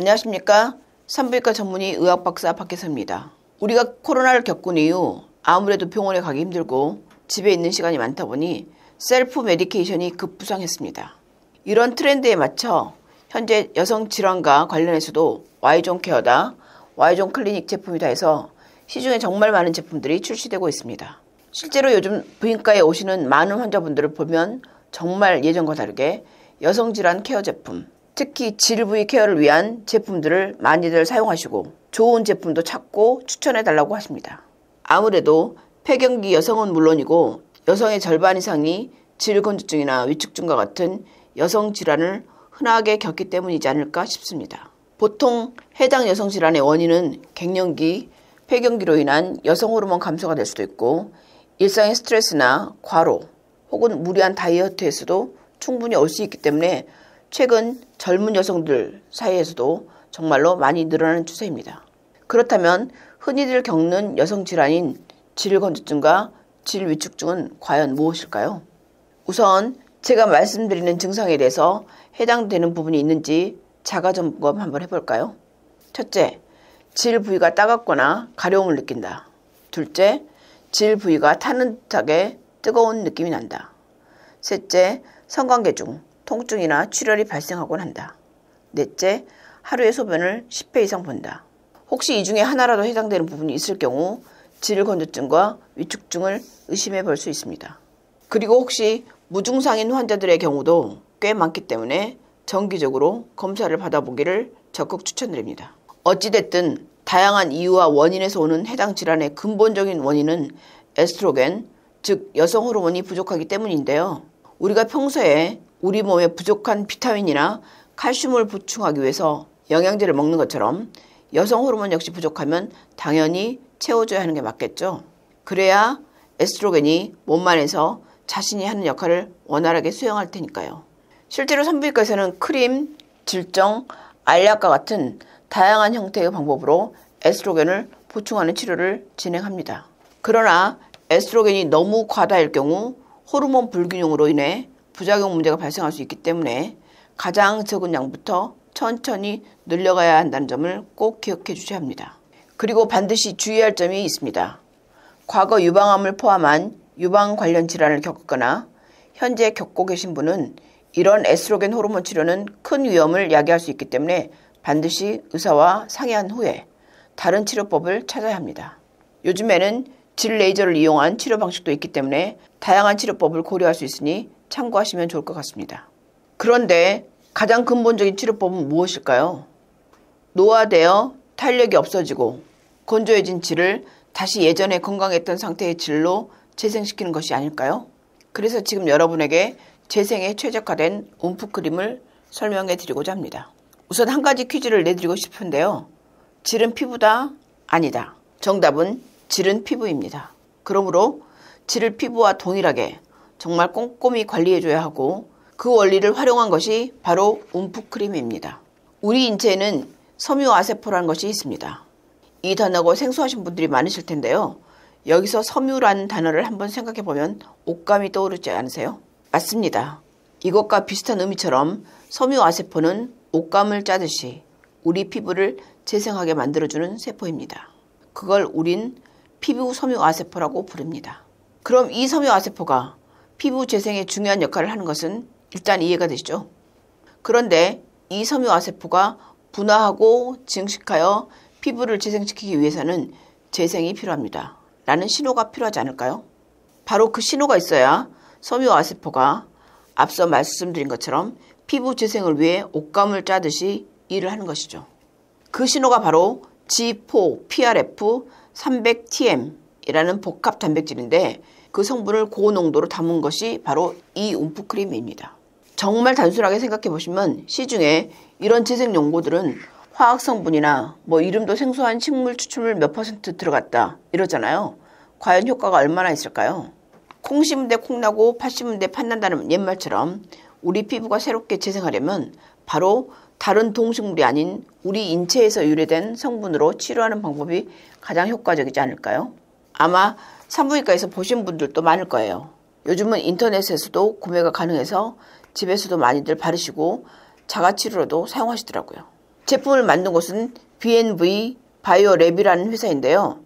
안녕하십니까. 산부인과 전문의 의학박사 박혜서입니다. 우리가 코로나를 겪은 이후 아무래도 병원에 가기 힘들고 집에 있는 시간이 많다 보니 셀프 메디케이션이 급부상했습니다. 이런 트렌드에 맞춰 현재 여성 질환과 관련해서도 y 이존 케어다, y 이존 클리닉 제품이다 해서 시중에 정말 많은 제품들이 출시되고 있습니다. 실제로 요즘 부인과에 오시는 많은 환자분들을 보면 정말 예전과 다르게 여성 질환 케어 제품, 특히 질부위 케어를 위한 제품들을 많이들 사용하시고 좋은 제품도 찾고 추천해 달라고 하십니다. 아무래도 폐경기 여성은 물론이고 여성의 절반 이상이 질건조증이나 위축증과 같은 여성 질환을 흔하게 겪기 때문이지 않을까 싶습니다. 보통 해당 여성 질환의 원인은 갱년기, 폐경기로 인한 여성 호르몬 감소가 될 수도 있고 일상의 스트레스나 과로 혹은 무리한 다이어트에서도 충분히 올 수 있기 때문에 최근 젊은 여성들 사이에서도 정말로 많이 늘어나는 추세입니다. 그렇다면 흔히들 겪는 여성 질환인 질건조증과 질위축증은 과연 무엇일까요? 우선 제가 말씀드리는 증상에 대해서 해당되는 부분이 있는지 자가 점검 한번 해볼까요? 첫째, 질 부위가 따갑거나 가려움을 느낀다. 둘째, 질 부위가 타는 듯하게 뜨거운 느낌이 난다. 셋째, 성관계 중 통증이나 출혈이 발생하곤 한다. 넷째, 하루의 소변을 10회 이상 본다. 혹시 이 중에 하나라도 해당되는 부분이 있을 경우 질건조증과 위축증을 의심해 볼 수 있습니다. 그리고 혹시 무증상인 환자들의 경우도 꽤 많기 때문에 정기적으로 검사를 받아보기를 적극 추천드립니다. 어찌됐든 다양한 이유와 원인에서 오는 해당 질환의 근본적인 원인은 에스트로겐, 즉 여성 호르몬이 부족하기 때문인데요. 우리가 평소에 우리 몸에 부족한 비타민이나 칼슘을 보충하기 위해서 영양제를 먹는 것처럼 여성 호르몬 역시 부족하면 당연히 채워줘야 하는 게 맞겠죠. 그래야 에스트로겐이 몸 안에서 자신이 하는 역할을 원활하게 수행할 테니까요. 실제로 산부인과에서는 크림, 질정, 알약과 같은 다양한 형태의 방법으로 에스트로겐을 보충하는 치료를 진행합니다. 그러나 에스트로겐이 너무 과다일 경우 호르몬 불균형으로 인해 부작용 문제가 발생할 수 있기 때문에 가장 적은 양부터 천천히 늘려가야 한다는 점을 꼭 기억해 주셔야 합니다. 그리고 반드시 주의할 점이 있습니다. 과거 유방암을 포함한 유방 관련 질환을 겪거나 현재 겪고 계신 분은 이런 에스트로겐 호르몬 치료는 큰 위험을 야기할 수 있기 때문에 반드시 의사와 상의한 후에 다른 치료법을 찾아야 합니다. 요즘에는 질 레이저를 이용한 치료 방식도 있기 때문에 다양한 치료법을 고려할 수 있으니 참고하시면 좋을 것 같습니다. 그런데 가장 근본적인 치료법은 무엇일까요? 노화되어 탄력이 없어지고 건조해진 질을 다시 예전에 건강했던 상태의 질로 재생시키는 것이 아닐까요? 그래서 지금 여러분에게 재생에 최적화된 움프크림을 설명해 드리고자 합니다. 우선 한 가지 퀴즈를 내드리고 싶은데요. 질은 피부다? 아니다. 정답은 질은 피부입니다. 그러므로 질을 피부와 동일하게 정말 꼼꼼히 관리해줘야 하고 그 원리를 활용한 것이 바로 움푹크림입니다 우리 인체에는 섬유아세포라는 것이 있습니다. 이 단어가 생소하신 분들이 많으실 텐데요. 여기서 섬유라는 단어를 한번 생각해 보면 옷감이 떠오르지 않으세요? 맞습니다. 이것과 비슷한 의미처럼 섬유아세포는 옷감을 짜듯이 우리 피부를 재생하게 만들어주는 세포입니다. 그걸 우린 피부 섬유아세포라고 부릅니다. 그럼 이 섬유아세포가 피부 재생에 중요한 역할을 하는 것은 일단 이해가 되시죠? 그런데 이 섬유화세포가 분화하고 증식하여 피부를 재생시키기 위해서는 재생이 필요합니다. 라는 신호가 필요하지 않을까요? 바로 그 신호가 있어야 섬유화세포가 앞서 말씀드린 것처럼 피부 재생을 위해 옷감을 짜듯이 일을 하는 것이죠. 그 신호가 바로 G4PRF 300TM이라는 복합 단백질인데 그 성분을 고농도로 담은 것이 바로 이 움프크림입니다. 정말 단순하게 생각해 보시면 시중에 이런 재생 용고들은 화학 성분이나 뭐 이름도 생소한 식물 추출물 몇 퍼센트 들어갔다 이러잖아요. 과연 효과가 얼마나 있을까요? 콩 심은 데 콩나고 팥 심은 데 팥난다는 옛말처럼 우리 피부가 새롭게 재생하려면 바로 다른 동식물이 아닌 우리 인체에서 유래된 성분으로 치료하는 방법이 가장 효과적이지 않을까요? 아마 산부인과에서 보신 분들도 많을 거예요. 요즘은 인터넷에서도 구매가 가능해서 집에서도 많이들 바르시고 자가치료로도 사용하시더라고요. 제품을 만든 곳은 BNV 바이오랩이라는 회사인데요.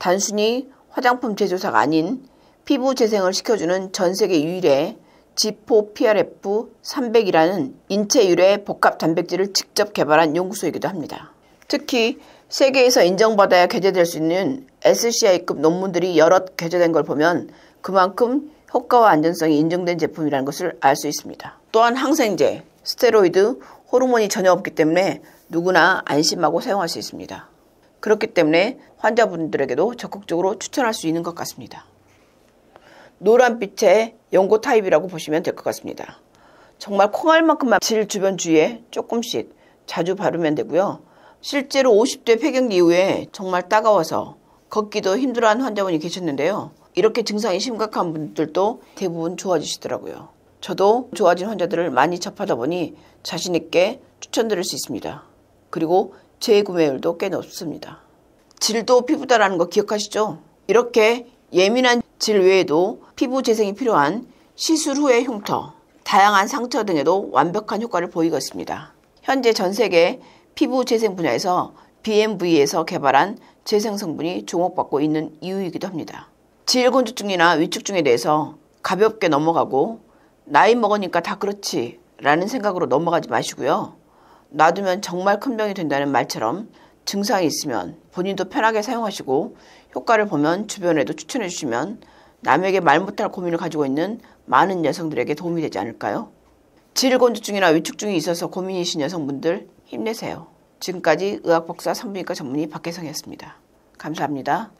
단순히 화장품 제조사가 아닌 피부 재생을 시켜주는 전 세계 유일의 지포 PRF 300이라는 인체 유래 복합 단백질을 직접 개발한 연구소이기도 합니다. 특히 세계에서 인정받아야 게재될 수 있는 SCI급 논문들이 여러 개조된걸 보면 그만큼 효과와 안전성이 인정된 제품이라는 것을 알 수 있습니다. 또한 항생제, 스테로이드, 호르몬이 전혀 없기 때문에 누구나 안심하고 사용할 수 있습니다. 그렇기 때문에 환자분들에게도 적극적으로 추천할 수 있는 것 같습니다. 노란빛의 연고 타입이라고 보시면 될 것 같습니다. 정말 콩알만큼만 질 주변 주위에 조금씩 자주 바르면 되고요. 실제로 50대 폐경기 이후에 정말 따가워서 걷기도 힘들어하는 환자분이 계셨는데요. 이렇게 증상이 심각한 분들도 대부분 좋아지시더라고요. 저도 좋아진 환자들을 많이 접하다 보니 자신있게 추천드릴 수 있습니다. 그리고 재구매율도 꽤 높습니다. 질도 피부다라는 거 기억하시죠? 이렇게 예민한 질 외에도 피부 재생이 필요한 시술 후의 흉터, 다양한 상처 등에도 완벽한 효과를 보이고 있습니다. 현재 전 세계 피부 재생 분야에서 BMV에서 개발한 재생 성분이 주목받고 있는 이유이기도 합니다. 지혈곤조증이나 위축증에 대해서 가볍게 넘어가고 나이 먹으니까 다 그렇지 라는 생각으로 넘어가지 마시고요. 놔두면 정말 큰 병이 된다는 말처럼 증상이 있으면 본인도 편하게 사용하시고 효과를 보면 주변에도 추천해 주시면 남에게 말 못할 고민을 가지고 있는 많은 여성들에게 도움이 되지 않을까요? 질건조증이나 위축증이 있어서 고민이신 여성분들 힘내세요. 지금까지 의학복사 성형외과 전문의 박혜성이었습니다. 감사합니다.